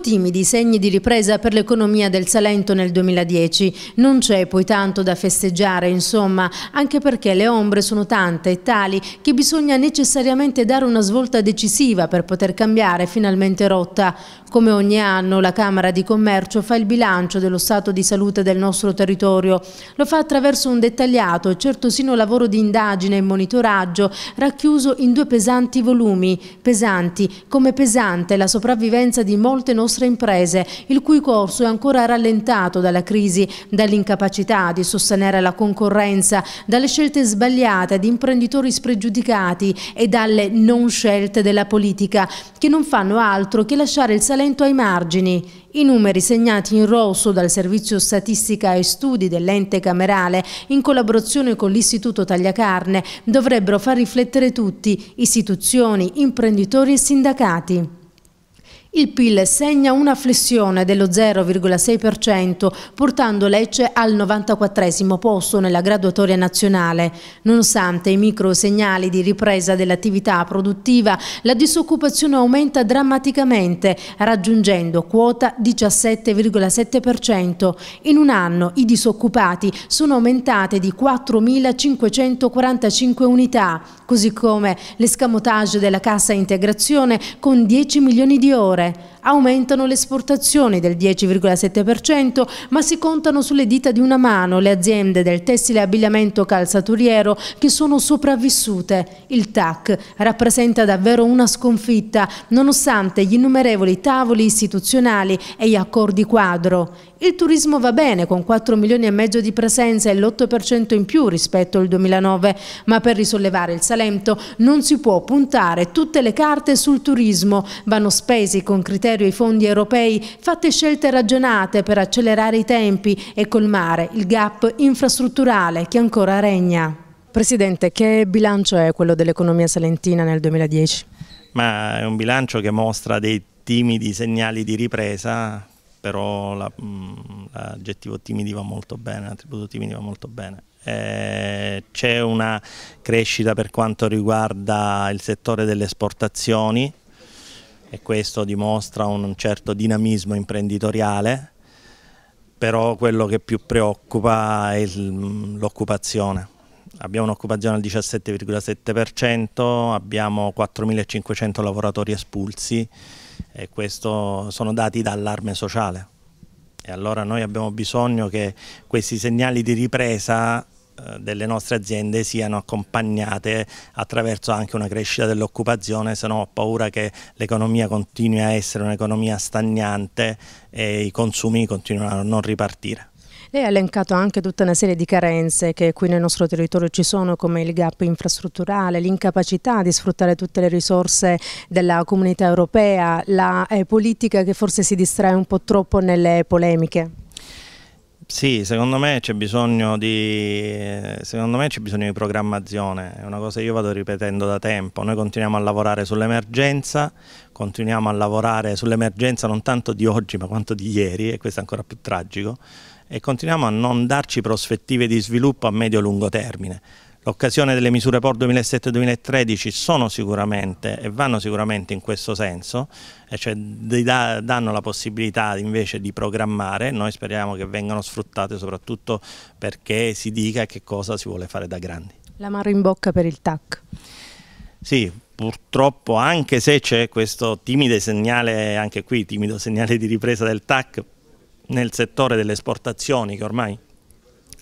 timidi segni di ripresa per l'economia del Salento nel 2010. Non c'è poi tanto da festeggiare, insomma, anche perché le ombre sono tante e tali che bisogna necessariamente dare una svolta decisiva per poter cambiare finalmente rotta. Come ogni anno la Camera di Commercio fa il bilancio dello stato di salute del nostro territorio. Lo fa attraverso un dettagliato e certosino lavoro di indagine e monitoraggio racchiuso in due pesanti volumi, pesanti come pesante la sopravvivenza di molte nostre nostre imprese, il cui corso è ancora rallentato dalla crisi, dall'incapacità di sostenere la concorrenza, dalle scelte sbagliate di imprenditori spregiudicati e dalle non scelte della politica, che non fanno altro che lasciare il Salento ai margini. I numeri segnati in rosso dal Servizio Statistica e Studi dell'ente camerale, in collaborazione con l'Istituto Tagliacarne, dovrebbero far riflettere tutti, istituzioni, imprenditori e sindacati. Il PIL segna una flessione dello 0,6%, portando Lecce al 94 posto nella graduatoria nazionale. Nonostante i micro segnali di ripresa dell'attività produttiva, la disoccupazione aumenta drammaticamente, raggiungendo quota 17,7%. In un anno i disoccupati sono aumentati di 4.545 unità, così come l'escamotage della cassa integrazione con 10 milioni di ore settore. Aumentano le esportazioni del 10,7%, ma si contano sulle dita di una mano le aziende del tessile abbigliamento calzaturiero che sono sopravvissute. Il TAC rappresenta davvero una sconfitta, nonostante gli innumerevoli tavoli istituzionali e gli accordi quadro. Il turismo va bene con 4 milioni e mezzo di presenze e l'8% in più rispetto al 2009, ma per risollevare il Salento non si può puntare tutte le carte sul turismo. Vanno spesi con criterio i fondi europei, fatte scelte ragionate per accelerare i tempi e colmare il gap infrastrutturale che ancora regna. Presidente, che bilancio è quello dell'economia salentina nel 2010? Ma è un bilancio che mostra dei timidi segnali di ripresa però la, mh, mm, l'aggettivo timidi va molto bene, l'attributo timidi va molto bene. Eh, c'è una crescita per quanto riguarda il settore delle esportazioni e questo dimostra un certo dinamismo imprenditoriale, però quello che più preoccupa è mm, l'occupazione abbiamo un'occupazione al 17,7%, abbiamo 4.500 lavoratori espulsi e questi sono dati da allarme sociale. E allora noi abbiamo bisogno che questi segnali di ripresa eh, delle nostre aziende siano accompagnate attraverso anche una crescita dell'occupazione, se no ho paura che l'economia continui a essere un'economia stagnante e i consumi continuano a non ripartire. Lei ha elencato anche tutta una serie di carenze che qui nel nostro territorio ci sono come il gap infrastrutturale, l'incapacità di sfruttare tutte le risorse della comunità europea, la eh, politica che forse si distrae un po' troppo nelle polemiche. Sì, secondo me c'è bisogno, bisogno di programmazione, è una cosa che io vado ripetendo da tempo, noi continuiamo a lavorare sull'emergenza, continuiamo a lavorare sull'emergenza non tanto di oggi ma quanto di ieri e questo è ancora più tragico e continuiamo a non darci prospettive di sviluppo a medio-lungo termine. L'occasione delle misure POR 2007-2013 sono sicuramente e vanno sicuramente in questo senso, cioè danno la possibilità invece di programmare, noi speriamo che vengano sfruttate soprattutto perché si dica che cosa si vuole fare da grandi. L'amaro in bocca per il TAC. Sì, purtroppo anche se c'è questo timido segnale, anche qui timido segnale di ripresa del TAC, nel settore delle esportazioni che ormai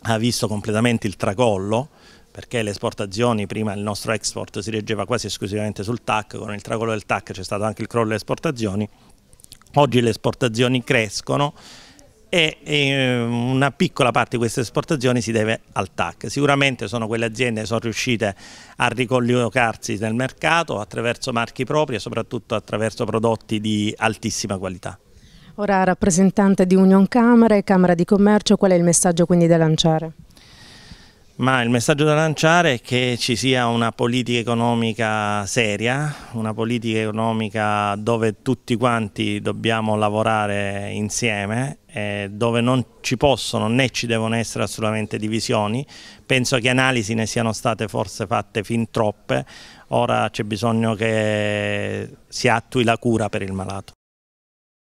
ha visto completamente il tracollo, perché le esportazioni, prima il nostro export si reggeva quasi esclusivamente sul TAC, con il tracollo del TAC c'è stato anche il crollo delle esportazioni, oggi le esportazioni crescono e, eh, una piccola parte di queste esportazioni si deve al TAC. Sicuramente sono quelle aziende che sono riuscite a ricollocarsi nel mercato attraverso marchi propri e soprattutto attraverso prodotti di altissima qualità. Ora rappresentante di Union Camera e Camera di Commercio, qual è il messaggio quindi da lanciare? Ma il messaggio da lanciare è che ci sia una politica economica seria, una politica economica dove tutti quanti dobbiamo lavorare insieme, eh, dove non ci possono né ci devono essere assolutamente divisioni. Penso che analisi ne siano state forse fatte fin troppe, ora c'è bisogno che si attui la cura per il malato.